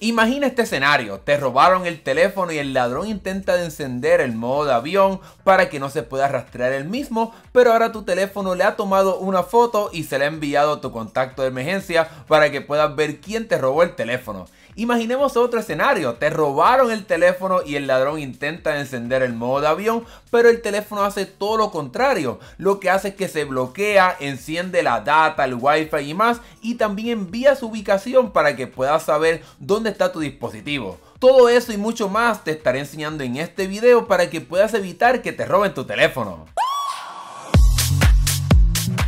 Imagina este escenario, te robaron el teléfono y el ladrón intenta encender el modo de avión para que no se pueda rastrear el mismo, pero ahora tu teléfono le ha tomado una foto y se le ha enviado a tu contacto de emergencia para que puedas ver quién te robó el teléfono. Imaginemos otro escenario, te robaron el teléfono y el ladrón intenta encender el modo de avión, pero el teléfono hace todo lo contrario, lo que hace es que se bloquea, enciende la data, el wifi y más, y también envía su ubicación para que puedas saber dónde está tu dispositivo. Todo eso y mucho más te estaré enseñando en este video para que puedas evitar que te roben tu teléfono.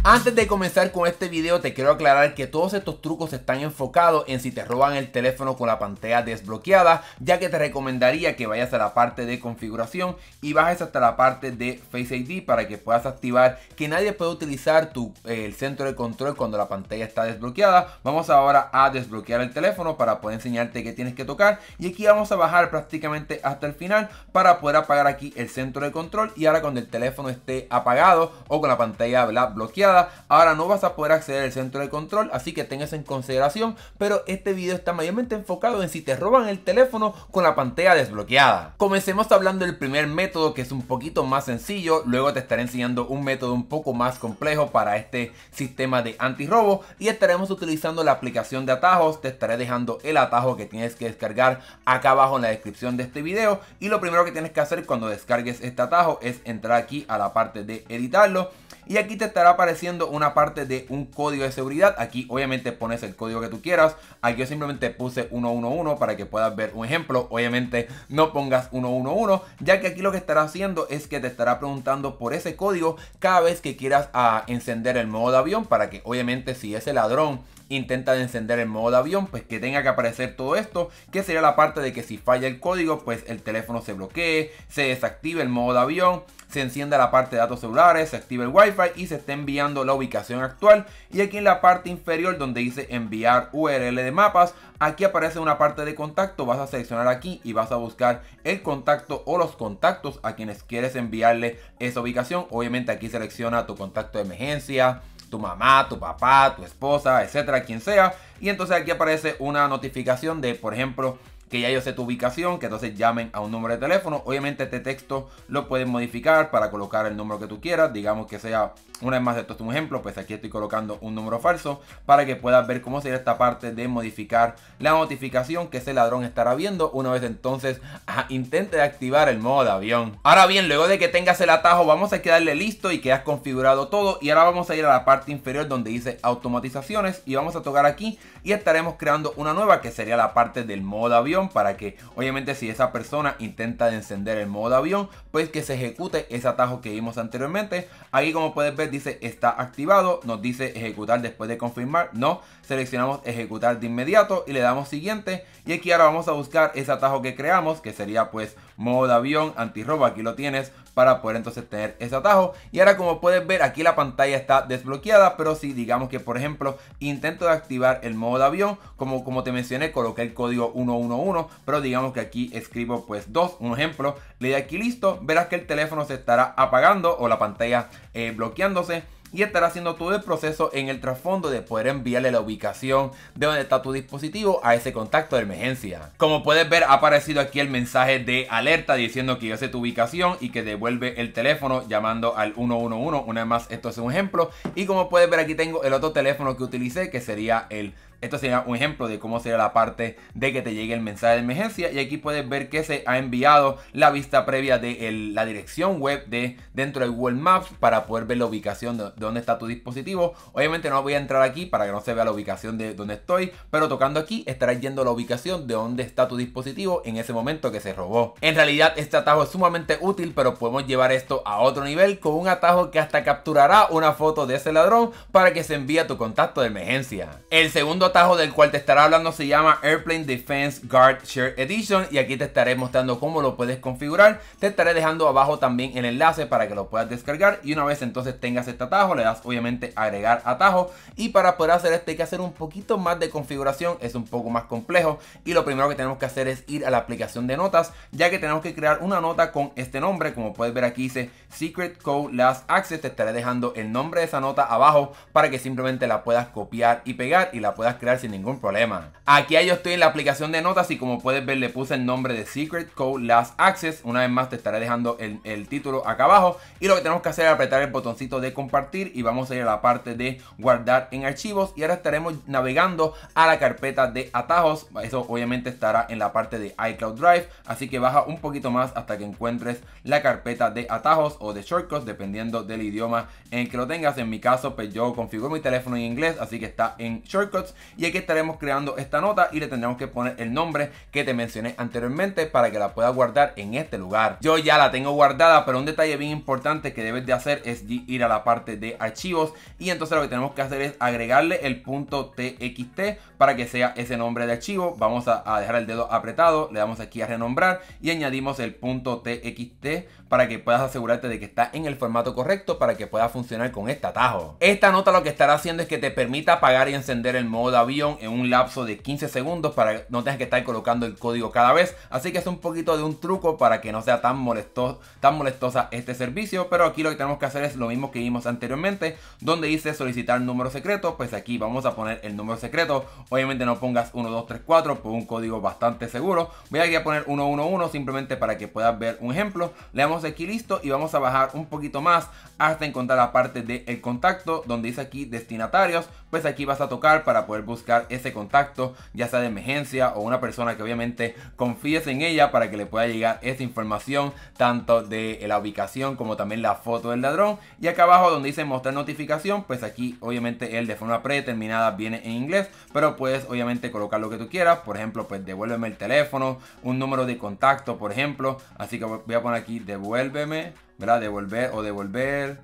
Antes de comenzar con este video te quiero aclarar que todos estos trucos están enfocados en si te roban el teléfono con la pantalla desbloqueada, ya que te recomendaría que vayas a la parte de configuración y bajes hasta la parte de Face ID para que puedas activar que nadie puede utilizar tu, eh, el centro de control cuando la pantalla está desbloqueada. Vamos ahora a desbloquear el teléfono para poder enseñarte qué tienes que tocar y aquí vamos a bajar prácticamente hasta el final para poder apagar aquí el centro de control y ahora cuando el teléfono esté apagado o con la pantalla bloqueada ahora no vas a poder acceder al centro de control, así que ten eso en consideración, pero este video está mayormente enfocado en si te roban el teléfono con la pantalla desbloqueada. Comencemos hablando del primer método que es un poquito más sencillo, luego te estaré enseñando un método un poco más complejo para este sistema de antirrobo y estaremos utilizando la aplicación de atajos, te estaré dejando el atajo que tienes que descargar acá abajo en la descripción de este video y lo primero que tienes que hacer cuando descargues este atajo es entrar aquí a la parte de editarlo y aquí te estará apareciendo una parte de un código de seguridad. Aquí obviamente pones el código que tú quieras. Aquí yo simplemente puse 111 para que puedas ver un ejemplo. Obviamente no pongas 111 ya que aquí lo que estará haciendo es que te estará preguntando por ese código cada vez que quieras a ah, encender el modo de avión para que obviamente si ese ladrón Intenta encender el modo de avión, pues que tenga que aparecer todo esto, que sería la parte de que si falla el código, pues el teléfono se bloquee, se desactive el modo de avión, se encienda la parte de datos celulares, se active el wifi y se esté enviando la ubicación actual. Y aquí en la parte inferior donde dice enviar URL de mapas, aquí aparece una parte de contacto, vas a seleccionar aquí y vas a buscar el contacto o los contactos a quienes quieres enviarle esa ubicación. Obviamente aquí selecciona tu contacto de emergencia, tu mamá, tu papá, tu esposa, etcétera, quien sea. Y entonces aquí aparece una notificación de, por ejemplo, que ya yo sé tu ubicación, que entonces llamen a un número de teléfono. Obviamente este texto lo puedes modificar para colocar el número que tú quieras, digamos que sea, una vez más esto es un ejemplo, pues aquí estoy colocando un número falso para que puedas ver cómo sería esta parte de modificar la notificación que ese ladrón estará viendo una vez entonces intente activar el modo de avión. Ahora bien, luego de que tengas el atajo, vamos a quedarle listo y que has configurado todo y ahora vamos a ir a la parte inferior donde dice automatizaciones y vamos a tocar aquí y estaremos creando una nueva que sería la parte del modo avión para que obviamente si esa persona intenta encender el modo avión, pues que se ejecute ese atajo que vimos anteriormente. Aquí como puedes ver dice está activado, nos dice ejecutar después de confirmar, no, seleccionamos ejecutar de inmediato y le damos siguiente y aquí ahora vamos a buscar ese atajo que creamos que sería pues modo avión antirrobo, aquí lo tienes, para poder entonces tener ese atajo. Y ahora como puedes ver aquí la pantalla está desbloqueada, pero si digamos que por ejemplo intento de activar el modo de avión, como, como te mencioné coloqué el código 111, pero digamos que aquí escribo pues 2, un ejemplo, le doy aquí listo, verás que el teléfono se estará apagando o la pantalla eh, bloqueándose y estará haciendo todo el proceso en el trasfondo de poder enviarle la ubicación de donde está tu dispositivo a ese contacto de emergencia. Como puedes ver ha aparecido aquí el mensaje de alerta diciendo que yo sé tu ubicación y que devuelve el teléfono llamando al 111. Una vez más esto es un ejemplo y como puedes ver aquí tengo el otro teléfono que utilicé que sería el esto sería un ejemplo de cómo sería la parte de que te llegue el mensaje de emergencia y aquí puedes ver que se ha enviado la vista previa de la dirección web de dentro de Google Maps para poder ver la ubicación de, dónde está tu dispositivo. Obviamente no voy a entrar aquí para que no se vea la ubicación de donde estoy, pero tocando aquí estarás yendo a la ubicación de dónde está tu dispositivo en ese momento que se robó. En realidad este atajo es sumamente útil, pero podemos llevar esto a otro nivel con un atajo que hasta capturará una foto de ese ladrón para que se envíe a tu contacto de emergencia. El segundo tajo del cual te estará hablando se llama Airplane Defense Guard Share Edition y aquí te estaré mostrando cómo lo puedes configurar. Te estaré dejando abajo también el enlace para que lo puedas descargar y una vez entonces tengas este atajo le das obviamente agregar atajo y para poder hacer Este hay que hacer un poquito más de configuración, es un poco más complejo y lo primero que tenemos que hacer es ir a la aplicación de notas ya que tenemos que crear una nota con este nombre como puedes ver aquí dice Secret Code Last Access. Te estaré dejando el nombre de esa nota abajo para que simplemente la puedas copiar y pegar y la puedas crear sin ningún problema. Aquí yo estoy en la aplicación de notas y como puedes ver le puse el nombre de Secret Code Last Access. Una vez más te estaré dejando el, el título acá abajo y lo que tenemos que hacer es apretar el botoncito de compartir y vamos a ir a la parte de guardar en archivos y ahora estaremos navegando a la carpeta de atajos. Eso obviamente estará en la parte de iCloud Drive, así que baja un poquito más hasta que encuentres la carpeta de atajos o de shortcuts dependiendo del idioma en que lo tengas. En mi caso, pues yo configuro mi teléfono en inglés, así que está en shortcuts y aquí estaremos creando esta nota y le tendremos que poner el nombre que te mencioné anteriormente para que la puedas guardar en este lugar. Yo ya la tengo guardada, pero un detalle bien importante que debes de hacer es ir a la parte de archivos y entonces lo que tenemos que hacer es agregarle el punto txt para que sea ese nombre de archivo. Vamos a dejar el dedo apretado, le damos aquí a renombrar y añadimos el punto txt para que puedas asegurarte de que está en el formato correcto para que pueda funcionar con este atajo. Esta nota lo que estará haciendo es que te permita apagar y encender el modo avión en un lapso de 15 segundos para que no tengas que estar colocando el código cada vez. Así que es un poquito de un truco para que no sea tan, molesto, tan molestosa este servicio. Pero aquí lo que tenemos que hacer es lo mismo que vimos anteriormente, donde dice solicitar número secreto. Pues aquí vamos a poner el número secreto. Obviamente no pongas 1234 por pues un código bastante seguro. Voy aquí a poner 111 simplemente para que puedas ver un ejemplo. Le damos aquí listo y vamos a bajar un poquito más hasta encontrar la parte del el contacto donde dice aquí destinatarios, pues aquí vas a tocar para poder buscar ese contacto, ya sea de emergencia o una persona que obviamente confíes en ella para que le pueda llegar esa información tanto de la ubicación como también la foto del ladrón. Y acá abajo donde dice mostrar notificación, pues aquí obviamente el de forma predeterminada viene en inglés, pero puedes obviamente colocar lo que tú quieras, por ejemplo, pues devuélveme el teléfono, un número de contacto, por ejemplo, así que voy a poner aquí devuélveme ¿verdad? Devolver o devolver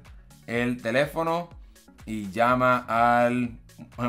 el teléfono y llama al,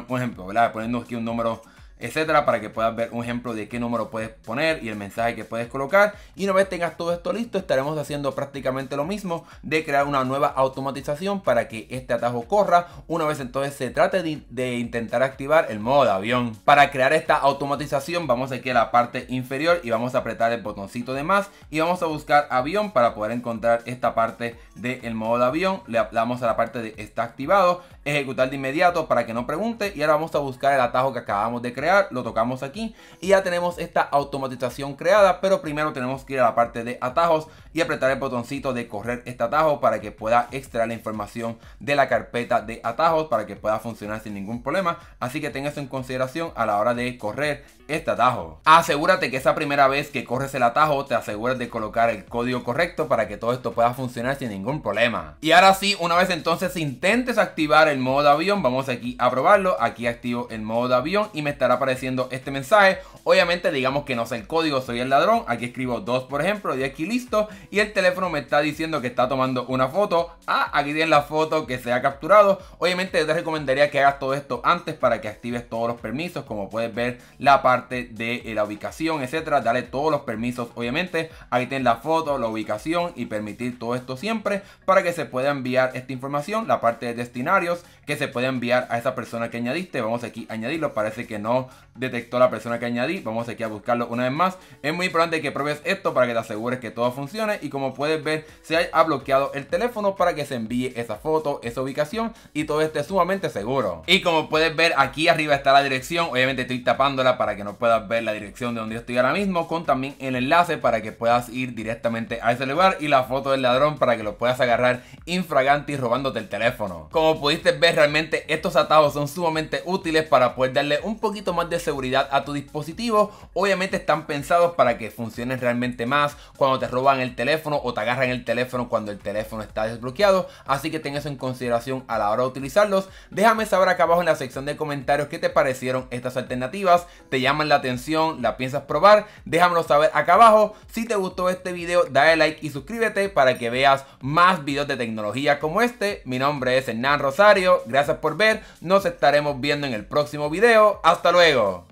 por ejemplo, ¿verdad? Poniendo aquí un número etcétera, para que puedas ver un ejemplo de qué número puedes poner y el mensaje que puedes colocar. Y una vez tengas todo esto listo, estaremos haciendo prácticamente lo mismo de crear una nueva automatización para que este atajo corra. Una vez entonces se trate de, intentar activar el modo de avión. Para crear esta automatización, vamos aquí a la parte inferior y vamos a apretar el botoncito de más y vamos a buscar avión para poder encontrar esta parte del modo de avión. Le damos a la parte de está activado, ejecutar de inmediato para que no pregunte y ahora vamos a buscar el atajo que acabamos de crear lo tocamos aquí y ya tenemos esta automatización creada, pero primero tenemos que ir a la parte de atajos y apretar el botoncito de correr este atajo para que pueda extraer la información de la carpeta de atajos para que pueda funcionar sin ningún problema, así que tenga eso en consideración a la hora de correr este atajo. Asegúrate que esa primera vez que corres el atajo te aseguras de colocar el código correcto para que todo esto pueda funcionar sin ningún problema. Y ahora sí, una vez entonces intentes activar el modo de avión, vamos aquí a probarlo, aquí activo el modo de avión y me estará apareciendo este mensaje. Obviamente digamos que no sé el código, soy el ladrón. Aquí escribo Dos por ejemplo, y aquí listo. Y el teléfono me está diciendo que está tomando una foto. Ah, aquí tiene la foto que se ha capturado. Obviamente te recomendaría que hagas todo esto antes para que actives todos los permisos. Como puedes ver la parte de eh, la ubicación, etcétera. Dale todos los permisos obviamente. Aquí tiene la foto, la ubicación y permitir todo esto siempre para que se pueda enviar esta información. La parte de destinarios que se puede enviar a esa persona que añadiste. Vamos aquí a añadirlo. Parece que no detectó la persona que añadí. Vamos aquí a buscarlo una vez más. Es muy importante que pruebes esto para que te asegures que todo funcione. Y como puedes ver, se ha bloqueado el teléfono para que se envíe esa foto, esa ubicación y todo esté sumamente seguro. Y como puedes ver, aquí arriba está la dirección. Obviamente estoy tapándola para que no puedas ver la dirección de donde estoy ahora mismo. Con también el enlace para que puedas ir directamente a ese lugar y la foto del ladrón para que lo puedas agarrar infragante y robándote el teléfono. Como pudiste ver, realmente estos atajos son sumamente útiles para poder darle un poquito más de seguridad a tu dispositivo, obviamente están pensados para que funcione realmente más cuando te roban el teléfono o te agarran el teléfono cuando el teléfono está desbloqueado, así que ten eso en consideración a la hora de utilizarlos. Déjame saber acá abajo en la sección de comentarios qué te parecieron estas alternativas, te llaman la atención, la piensas probar, déjamelo saber acá abajo. Si te gustó este video, dale like y suscríbete para que veas más videos de tecnología como este. Mi nombre es Hernán Rosario, gracias por ver, nos estaremos viendo en el próximo video, hasta luego juego.